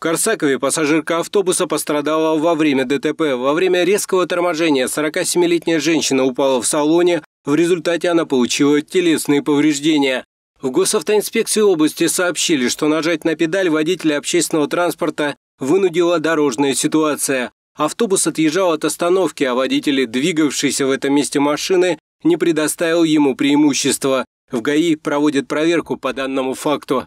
Корсакове пассажирка автобуса пострадала во время ДТП. Во время резкого торможения 47-летняя женщина упала в салоне, в результате она получила телесные повреждения. В госавтоинспекции области сообщили, что нажать на педаль водителя общественного транспорта вынудила дорожная ситуация. Автобус отъезжал от остановки, а водитель, двигавшийся в этом месте машины, не предоставил ему преимущества. В ГАИ проводят проверку по данному факту.